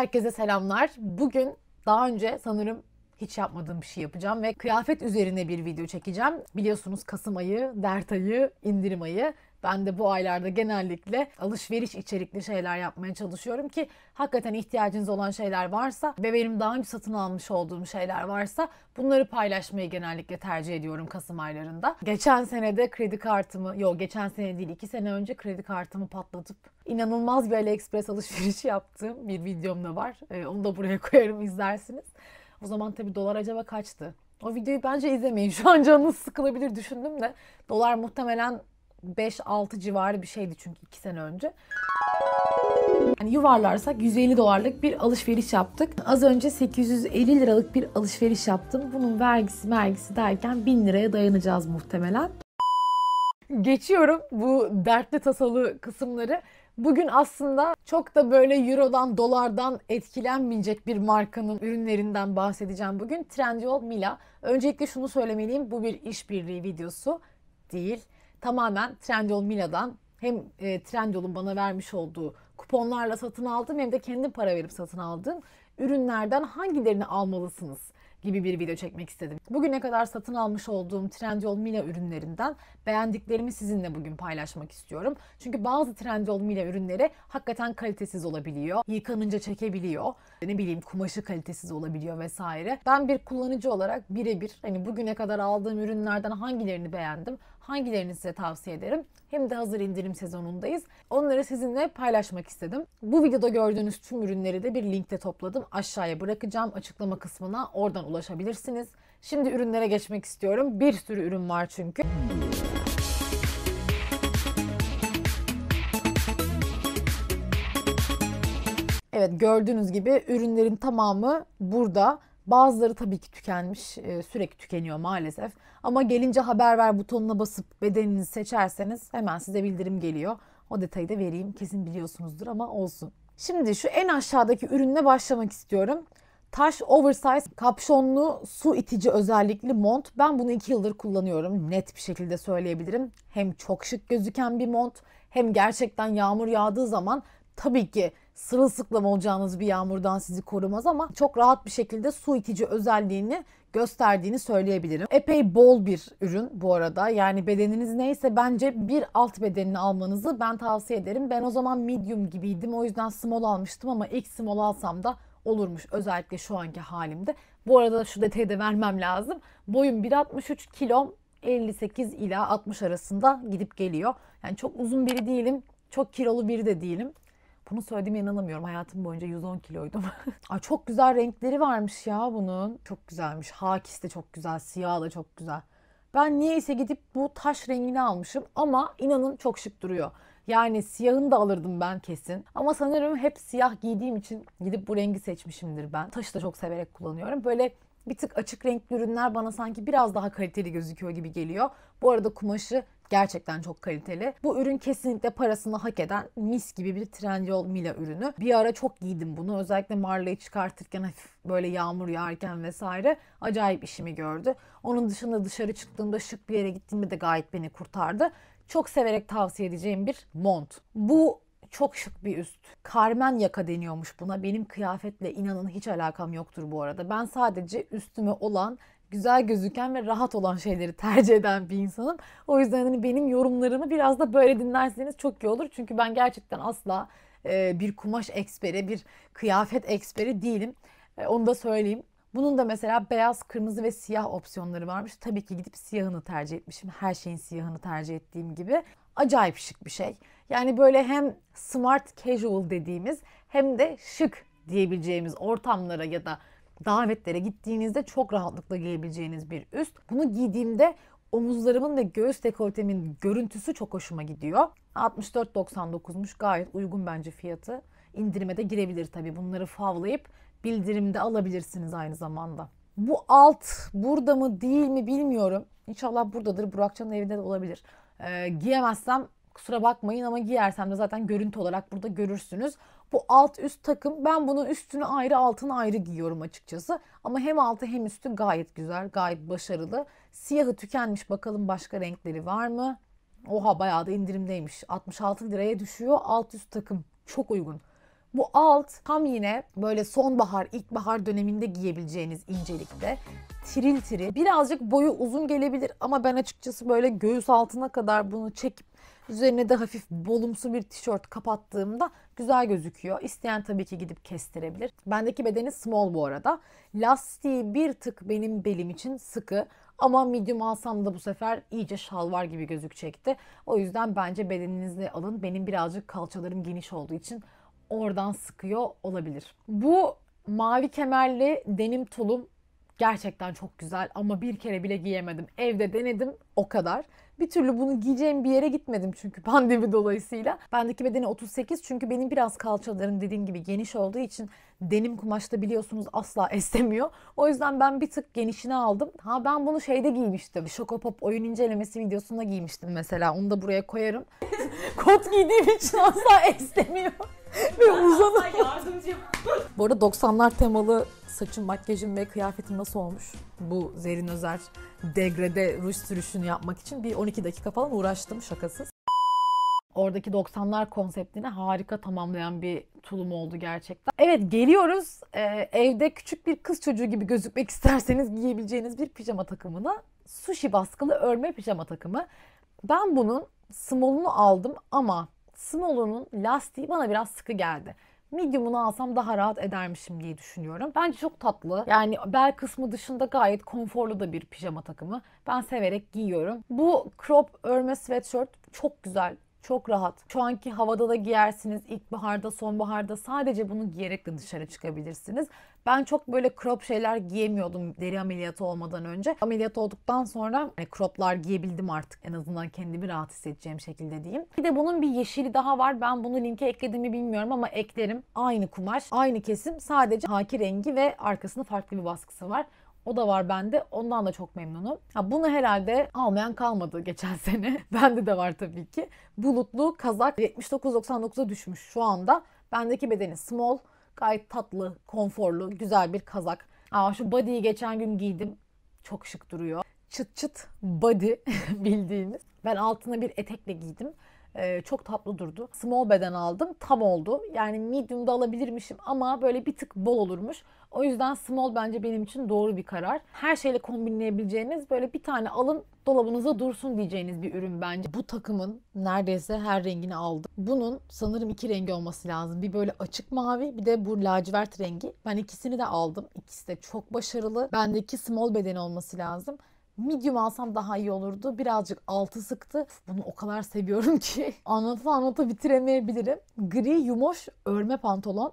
Herkese selamlar. Bugün daha önce sanırım hiç yapmadığım bir şey yapacağım ve kıyafet üzerine bir video çekeceğim. Biliyorsunuz Kasım ayı, dert ayı, indirim ayı. Ben de bu aylarda genellikle alışveriş içerikli şeyler yapmaya çalışıyorum ki hakikaten ihtiyacınız olan şeyler varsa ve benim daha önce satın almış olduğum şeyler varsa bunları paylaşmayı genellikle tercih ediyorum Kasım aylarında. Geçen sene de kredi kartımı, yok geçen sene değil iki sene önce kredi kartımı patlatıp inanılmaz bir AliExpress alışverişi yaptığım bir videom da var. Ee, onu da buraya koyarım izlersiniz. O zaman tabii dolar acaba kaçtı? O videoyu bence izlemeyin. Şu an canınız sıkılabilir düşündüm de. Dolar muhtemelen 5-6 civarı bir şeydi çünkü 2 sene önce. Yani yuvarlarsak 150 dolarlık bir alışveriş yaptık. Az önce 850 liralık bir alışveriş yaptım. Bunun vergisi mergisi derken 1000 liraya dayanacağız muhtemelen. Geçiyorum bu dertli tasalı kısımları. Bugün aslında çok da böyle Euro'dan, dolardan etkilenmeyecek bir markanın ürünlerinden bahsedeceğim bugün. Trendyol Mila. Öncelikle şunu söylemeliyim. Bu bir işbirliği videosu değil tamamen Trendyol Mila'dan hem e, Trendyol'un bana vermiş olduğu kuponlarla satın aldım hem de kendi para verip satın aldım ürünlerden hangilerini almalısınız gibi bir video çekmek istedim. Bugüne kadar satın almış olduğum Trendyol Mila ürünlerinden beğendiklerimi sizinle bugün paylaşmak istiyorum. Çünkü bazı Trendyol Mila ürünleri hakikaten kalitesiz olabiliyor. Yıkanınca çekebiliyor. Ne bileyim kumaşı kalitesiz olabiliyor vesaire. Ben bir kullanıcı olarak birebir hani bugüne kadar aldığım ürünlerden hangilerini beğendim, hangilerini size tavsiye ederim? Hem de hazır indirim sezonundayız. Onları sizinle paylaşmak istedim. Bu videoda gördüğünüz tüm ürünleri de bir linkte topladım. Aşağıya bırakacağım açıklama kısmına. Oradan ulaşabilirsiniz. Şimdi ürünlere geçmek istiyorum. Bir sürü ürün var çünkü. Evet gördüğünüz gibi ürünlerin tamamı burada. Bazıları tabii ki tükenmiş, e, sürekli tükeniyor maalesef. Ama gelince haber ver butonuna basıp bedeninizi seçerseniz hemen size bildirim geliyor. O detayı da vereyim. Kesin biliyorsunuzdur ama olsun. Şimdi şu en aşağıdaki ürünle başlamak istiyorum. Taş oversize kapşonlu su itici özellikli mont. Ben bunu 2 yıldır kullanıyorum. Net bir şekilde söyleyebilirim. Hem çok şık gözüken bir mont hem gerçekten yağmur yağdığı zaman tabii ki sırılsıklam olacağınız bir yağmurdan sizi korumaz ama çok rahat bir şekilde su itici özelliğini gösterdiğini söyleyebilirim. Epey bol bir ürün bu arada. Yani bedeniniz neyse bence bir alt bedenini almanızı ben tavsiye ederim. Ben o zaman medium gibiydim. O yüzden small almıştım ama ilk small alsam da olurmuş özellikle şu anki halimde. Bu arada şu detayı da vermem lazım. Boyum 1.63 kilom 58 ila 60 arasında gidip geliyor. Yani çok uzun biri değilim, çok kilolu biri de değilim. Bunu söylediğime inanamıyorum. Hayatım boyunca 110 kiloydum. Ay çok güzel renkleri varmış ya bunun. Çok güzelmiş. Hakis de çok güzel. Siyah da çok güzel. Ben niyeyse gidip bu taş rengini almışım ama inanın çok şık duruyor. Yani siyahını da alırdım ben kesin. Ama sanırım hep siyah giydiğim için gidip bu rengi seçmişimdir ben. Taşı da çok severek kullanıyorum. Böyle bir tık açık renkli ürünler bana sanki biraz daha kaliteli gözüküyor gibi geliyor. Bu arada kumaşı Gerçekten çok kaliteli. Bu ürün kesinlikle parasını hak eden mis gibi bir Trendyol Mila ürünü. Bir ara çok giydim bunu. Özellikle Marla'yı çıkartırken hafif böyle yağmur yağarken vesaire acayip işimi gördü. Onun dışında dışarı çıktığımda şık bir yere gittiğimde de gayet beni kurtardı. Çok severek tavsiye edeceğim bir mont. Bu çok şık bir üst. Carmen yaka deniyormuş buna. Benim kıyafetle inanın hiç alakam yoktur bu arada. Ben sadece üstüme olan güzel gözüken ve rahat olan şeyleri tercih eden bir insanım. O yüzden hani benim yorumlarımı biraz da böyle dinlerseniz çok iyi olur. Çünkü ben gerçekten asla e, bir kumaş eksperi, bir kıyafet eksperi değilim. E, onu da söyleyeyim. Bunun da mesela beyaz, kırmızı ve siyah opsiyonları varmış. Tabii ki gidip siyahını tercih etmişim. Her şeyin siyahını tercih ettiğim gibi. Acayip şık bir şey. Yani böyle hem smart casual dediğimiz hem de şık diyebileceğimiz ortamlara ya da davetlere gittiğinizde çok rahatlıkla giyebileceğiniz bir üst. Bunu giydiğimde omuzlarımın ve göğüs dekoltemin görüntüsü çok hoşuma gidiyor. 64.99'muş gayet uygun bence fiyatı. İndirime de girebilir tabii. Bunları favlayıp bildirimde alabilirsiniz aynı zamanda. Bu alt burada mı değil mi bilmiyorum. İnşallah buradadır. Burakcan'ın evinde de olabilir. Ee, giyemezsem kusura bakmayın ama giyersem de zaten görüntü olarak burada görürsünüz. Bu alt üst takım ben bunun üstünü ayrı altını ayrı giyiyorum açıkçası. Ama hem altı hem üstü gayet güzel gayet başarılı. Siyahı tükenmiş bakalım başka renkleri var mı? Oha bayağı da indirimdeymiş. 66 liraya düşüyor alt üst takım çok uygun. Bu alt tam yine böyle sonbahar, ilkbahar döneminde giyebileceğiniz incelikte. Tiril tiril. Birazcık boyu uzun gelebilir ama ben açıkçası böyle göğüs altına kadar bunu çekip Üzerine de hafif bolumsu bir tişört kapattığımda güzel gözüküyor. İsteyen tabii ki gidip kestirebilir. Bendeki bedeni small bu arada. Lastiği bir tık benim belim için sıkı. Ama medium alsam da bu sefer iyice şalvar gibi gözükecekti. O yüzden bence bedeninizle alın. Benim birazcık kalçalarım geniş olduğu için oradan sıkıyor olabilir. Bu mavi kemerli denim tulum gerçekten çok güzel ama bir kere bile giyemedim. Evde denedim o kadar. Bir türlü bunu giyeceğim bir yere gitmedim çünkü pandemi dolayısıyla. Bendeki bedeni 38 çünkü benim biraz kalçalarım dediğim gibi geniş olduğu için denim kumaşta biliyorsunuz asla esnemiyor. O yüzden ben bir tık genişini aldım. Ha ben bunu şeyde giymiştim. Şokopop oyun incelemesi videosunda giymiştim mesela. Onu da buraya koyarım. Kot giydiğim için asla esnemiyor ve uzana. yardımcım. Bu arada 90'lar temalı saçım, makyajım ve kıyafetim nasıl olmuş? Bu Zerin Özer degrede ruj sürüşünü yapmak için bir 12 dakika falan uğraştım şakasız. Oradaki 90'lar konseptini harika tamamlayan bir tulum oldu gerçekten. Evet geliyoruz ee, evde küçük bir kız çocuğu gibi gözükmek isterseniz giyebileceğiniz bir pijama takımına. Sushi baskılı örme pijama takımı. Ben bunun small'unu aldım ama Small'un lastiği bana biraz sıkı geldi. Medium'unu alsam daha rahat edermişim diye düşünüyorum. Bence çok tatlı. Yani bel kısmı dışında gayet konforlu da bir pijama takımı. Ben severek giyiyorum. Bu crop örme sweatshirt çok güzel. Çok rahat. Şu anki havada da giyersiniz. İlkbaharda, sonbaharda sadece bunu giyerek de dışarı çıkabilirsiniz. Ben çok böyle crop şeyler giyemiyordum deri ameliyatı olmadan önce. Ameliyat olduktan sonra hani croplar giyebildim artık. En azından kendimi rahat hissedeceğim şekilde diyeyim. Bir de bunun bir yeşili daha var. Ben bunu linke eklediğimi bilmiyorum ama eklerim. Aynı kumaş, aynı kesim. Sadece haki rengi ve arkasında farklı bir baskısı var. O da var bende. Ondan da çok memnunum. Ha, bunu herhalde almayan kalmadı geçen sene. bende de var tabii ki. Bulutlu kazak 79 79.99'a düşmüş şu anda. Bendeki bedeni small. Gayet tatlı, konforlu, güzel bir kazak. Aa, şu body'yi geçen gün giydim. Çok şık duruyor. Çıt çıt body bildiğiniz. Ben altına bir etekle giydim. Ee, çok tatlı durdu. Small beden aldım. Tam oldu. Yani medium medium'da alabilirmişim ama böyle bir tık bol olurmuş. O yüzden small bence benim için doğru bir karar. Her şeyle kombinleyebileceğiniz böyle bir tane alın dolabınıza dursun diyeceğiniz bir ürün bence. Bu takımın neredeyse her rengini aldım. Bunun sanırım iki rengi olması lazım. Bir böyle açık mavi bir de bu lacivert rengi. Ben ikisini de aldım. İkisi de çok başarılı. Bendeki small beden olması lazım medium alsam daha iyi olurdu. Birazcık altı sıktı. Bunu o kadar seviyorum ki. Anlata anlata bitiremeyebilirim. Gri yumoş örme pantolon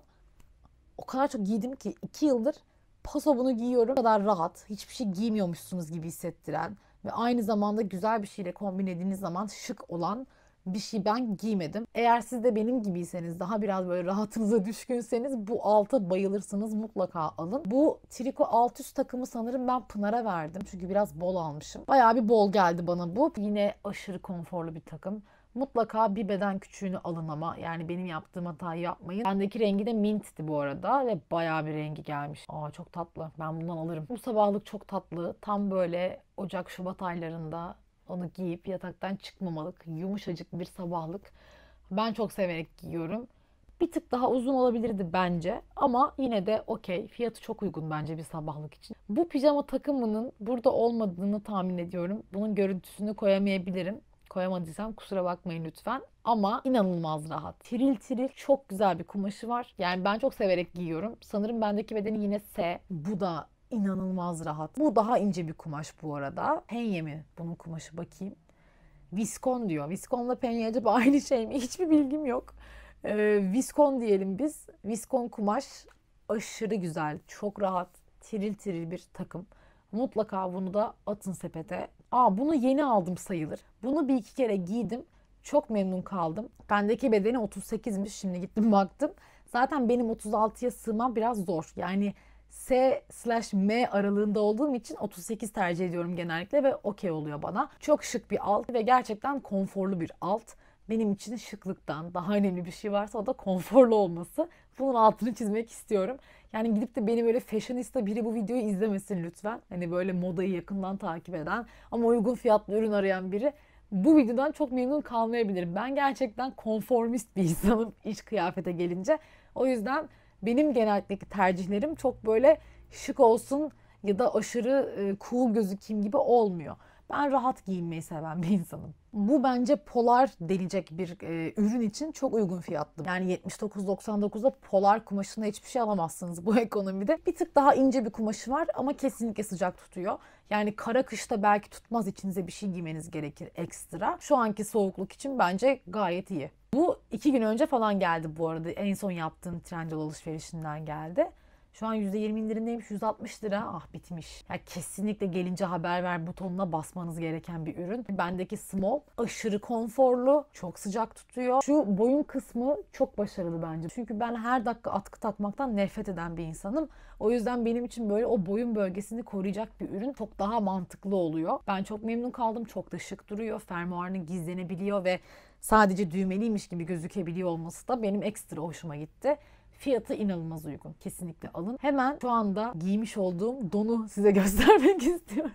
o kadar çok giydim ki iki yıldır paso bunu giyiyorum. O kadar rahat, hiçbir şey giymiyormuşsunuz gibi hissettiren ve aynı zamanda güzel bir şeyle kombinlediğiniz zaman şık olan bir şey ben giymedim. Eğer siz de benim gibiyseniz daha biraz böyle rahatınıza düşkünseniz bu altı bayılırsınız mutlaka alın. Bu triko alt üst takımı sanırım ben Pınar'a verdim. Çünkü biraz bol almışım. Bayağı bir bol geldi bana bu. Yine aşırı konforlu bir takım. Mutlaka bir beden küçüğünü alın ama yani benim yaptığım hatayı yapmayın. Bendeki rengi de mintti bu arada ve bayağı bir rengi gelmiş. Aa çok tatlı. Ben bundan alırım. Bu sabahlık çok tatlı. Tam böyle Ocak Şubat aylarında onu giyip yataktan çıkmamalık, yumuşacık bir sabahlık. Ben çok severek giyiyorum. Bir tık daha uzun olabilirdi bence ama yine de okey. Fiyatı çok uygun bence bir sabahlık için. Bu pijama takımının burada olmadığını tahmin ediyorum. Bunun görüntüsünü koyamayabilirim koyamadıysam kusura bakmayın lütfen. Ama inanılmaz rahat. Tiril tiril çok güzel bir kumaşı var. Yani ben çok severek giyiyorum. Sanırım bendeki bedeni yine S. Bu da inanılmaz rahat. Bu daha ince bir kumaş bu arada. Penye mi bunun kumaşı bakayım. Viskon diyor. Viskonla penye acaba aynı şey mi? Hiçbir bilgim yok. Ee, viskon diyelim biz. Viskon kumaş aşırı güzel. Çok rahat. Tiril tiril bir takım. Mutlaka bunu da atın sepete. Aa bunu yeni aldım sayılır. Bunu bir iki kere giydim. Çok memnun kaldım. Bendeki bedeni 38'miş şimdi gittim baktım. Zaten benim 36'ya sığmam biraz zor. Yani S slash M aralığında olduğum için 38 tercih ediyorum genellikle ve okey oluyor bana. Çok şık bir alt ve gerçekten konforlu bir alt. Benim için şıklıktan daha önemli bir şey varsa o da konforlu olması. Bunun altını çizmek istiyorum. Yani gidip de beni böyle fashionista biri bu videoyu izlemesin lütfen. Hani böyle modayı yakından takip eden ama uygun fiyatlı ürün arayan biri bu videodan çok memnun kalmayabilirim. Ben gerçekten konformist bir insanım iç kıyafete gelince. O yüzden benim genellikle tercihlerim çok böyle şık olsun ya da aşırı e, cool gözükeyim gibi olmuyor. Ben rahat giyinmeyi seven bir insanım. Bu bence polar denilecek bir e, ürün için çok uygun fiyatlı. Yani 79.99'da polar kumaşına hiçbir şey alamazsınız bu ekonomide. Bir tık daha ince bir kumaşı var ama kesinlikle sıcak tutuyor. Yani kara kışta belki tutmaz içinize bir şey giymeniz gerekir ekstra. Şu anki soğukluk için bence gayet iyi. Bu iki gün önce falan geldi bu arada. En son yaptığım Trendyol alışverişinden geldi. Şu an %20 indirimdeymiş 160 lira. Ah bitmiş. Ya yani kesinlikle gelince haber ver butonuna basmanız gereken bir ürün. Bendeki Small aşırı konforlu. Çok sıcak tutuyor. Şu boyun kısmı çok başarılı bence. Çünkü ben her dakika atkı takmaktan nefret eden bir insanım. O yüzden benim için böyle o boyun bölgesini koruyacak bir ürün çok daha mantıklı oluyor. Ben çok memnun kaldım. Çok da şık duruyor. Fermuarını gizlenebiliyor ve sadece düğmeliymiş gibi gözükebiliyor olması da benim ekstra hoşuma gitti. Fiyatı inanılmaz uygun. Kesinlikle alın. Hemen şu anda giymiş olduğum donu size göstermek istiyorum.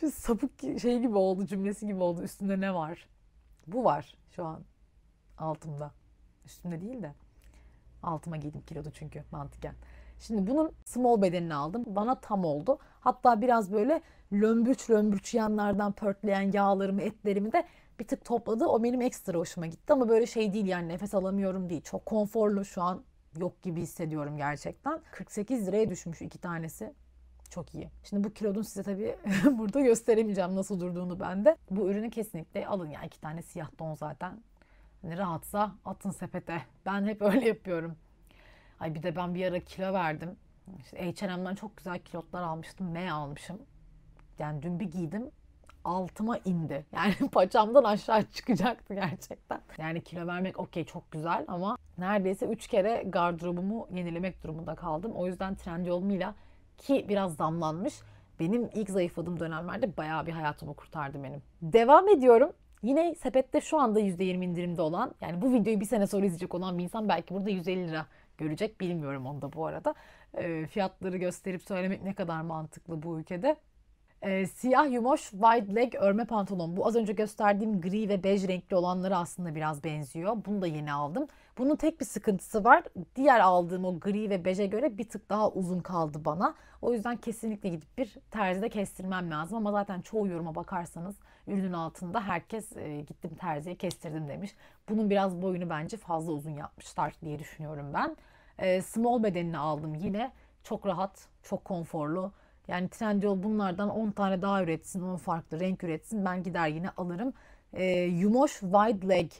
Şu sapık şey gibi oldu, cümlesi gibi oldu. Üstünde ne var? Bu var şu an altımda. Üstümde değil de altıma giydim kilodu çünkü mantıken. Şimdi bunun small bedenini aldım. Bana tam oldu. Hatta biraz böyle lömbürç lömbürç yanlardan pörtleyen yağlarımı, etlerimi de bir tık topladı. O benim ekstra hoşuma gitti ama böyle şey değil yani nefes alamıyorum değil. Çok konforlu şu an yok gibi hissediyorum gerçekten. 48 liraya düşmüş iki tanesi. Çok iyi. Şimdi bu kilodun size tabii burada gösteremeyeceğim nasıl durduğunu bende. Bu ürünü kesinlikle alın. Yani iki tane siyah don zaten. Hani rahatsa atın sepete. Ben hep öyle yapıyorum. Ay bir de ben bir ara kilo verdim. İşte H&M'den çok güzel kilotlar almıştım. M almışım. Yani dün bir giydim altıma indi. Yani paçamdan aşağı çıkacaktı gerçekten. Yani kilo vermek okey çok güzel ama neredeyse 3 kere gardırobumu yenilemek durumunda kaldım. O yüzden Trendyol Mila ki biraz zamlanmış. Benim ilk zayıfladığım dönemlerde bayağı bir hayatımı kurtardı benim. Devam ediyorum. Yine sepette şu anda %20 indirimde olan yani bu videoyu bir sene sonra izleyecek olan bir insan belki burada 150 lira görecek. Bilmiyorum onu da bu arada. E, fiyatları gösterip söylemek ne kadar mantıklı bu ülkede e, siyah yumoş wide leg örme pantolon. Bu az önce gösterdiğim gri ve bej renkli olanlara aslında biraz benziyor. Bunu da yeni aldım. Bunun tek bir sıkıntısı var. Diğer aldığım o gri ve beje göre bir tık daha uzun kaldı bana. O yüzden kesinlikle gidip bir terzide kestirmem lazım. Ama zaten çoğu yoruma bakarsanız ürünün altında herkes e, gittim terziye kestirdim demiş. Bunun biraz boyunu bence fazla uzun yapmışlar diye düşünüyorum ben. E, small bedenini aldım yine. Çok rahat, çok konforlu yani Trendyol bunlardan 10 tane daha üretsin, 10 farklı renk üretsin. Ben gider yine alırım. E, yumoş wide leg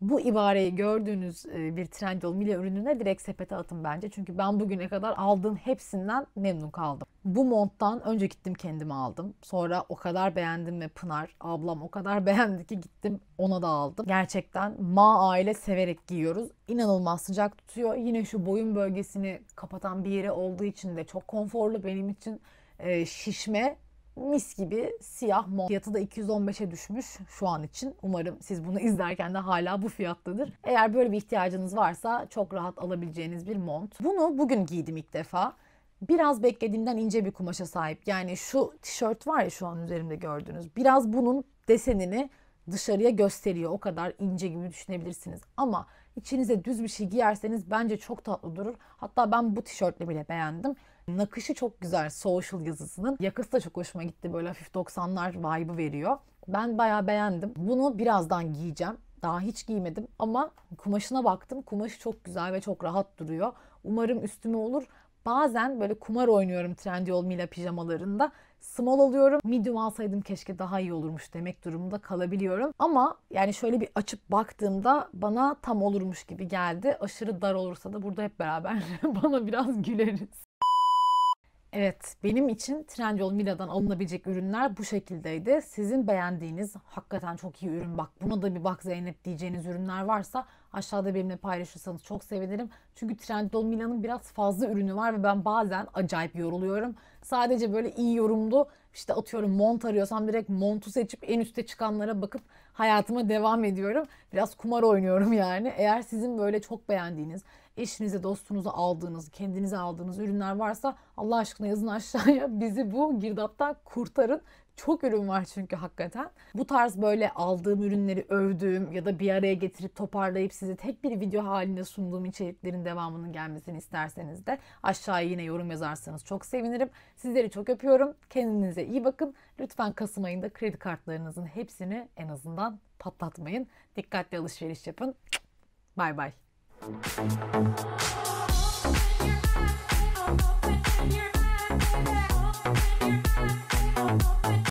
bu ibareyi gördüğünüz e, bir Trendyol Mila ürününe direkt sepete atın bence. Çünkü ben bugüne kadar aldığım hepsinden memnun kaldım. Bu monttan önce gittim kendime aldım. Sonra o kadar beğendim ve Pınar ablam o kadar beğendi ki gittim ona da aldım. Gerçekten ma aile severek giyiyoruz. İnanılmaz sıcak tutuyor. Yine şu boyun bölgesini kapatan bir yere olduğu için de çok konforlu benim için e, şişme mis gibi siyah mont. Fiyatı da 215'e düşmüş şu an için. Umarım siz bunu izlerken de hala bu fiyattadır. Eğer böyle bir ihtiyacınız varsa çok rahat alabileceğiniz bir mont. Bunu bugün giydim ilk defa. Biraz beklediğimden ince bir kumaşa sahip. Yani şu tişört var ya şu an üzerimde gördüğünüz. Biraz bunun desenini dışarıya gösteriyor. O kadar ince gibi düşünebilirsiniz. Ama içinize düz bir şey giyerseniz bence çok tatlı durur. Hatta ben bu tişörtle bile beğendim. Nakışı çok güzel social yazısının. yakısı da çok hoşuma gitti. Böyle hafif 90'lar vibe'ı veriyor. Ben bayağı beğendim. Bunu birazdan giyeceğim. Daha hiç giymedim ama kumaşına baktım. Kumaşı çok güzel ve çok rahat duruyor. Umarım üstüme olur. Bazen böyle kumar oynuyorum Trendyol Mila pijamalarında. Small alıyorum. Medium alsaydım keşke daha iyi olurmuş demek durumunda kalabiliyorum. Ama yani şöyle bir açıp baktığımda bana tam olurmuş gibi geldi. Aşırı dar olursa da burada hep beraber bana biraz güleriz. Evet, benim için Trendyol Mila'dan alınabilecek ürünler bu şekildeydi. Sizin beğendiğiniz, hakikaten çok iyi ürün bak, buna da bir bak Zeynep diyeceğiniz ürünler varsa aşağıda benimle paylaşırsanız çok sevinirim. Çünkü Trendyol Mila'nın biraz fazla ürünü var ve ben bazen acayip yoruluyorum. Sadece böyle iyi yorumlu, işte atıyorum mont arıyorsam direkt montu seçip en üste çıkanlara bakıp hayatıma devam ediyorum. Biraz kumar oynuyorum yani. Eğer sizin böyle çok beğendiğiniz, eşinize, dostunuza aldığınız, kendinize aldığınız ürünler varsa Allah aşkına yazın aşağıya bizi bu girdaptan kurtarın. Çok ürün var çünkü hakikaten. Bu tarz böyle aldığım ürünleri övdüğüm ya da bir araya getirip toparlayıp size tek bir video halinde sunduğum içeriklerin devamının gelmesini isterseniz de aşağıya yine yorum yazarsanız çok sevinirim. Sizleri çok öpüyorum. Kendinize iyi bakın. Lütfen Kasım ayında kredi kartlarınızın hepsini en azından patlatmayın. Dikkatli alışveriş yapın. Bay bay. Música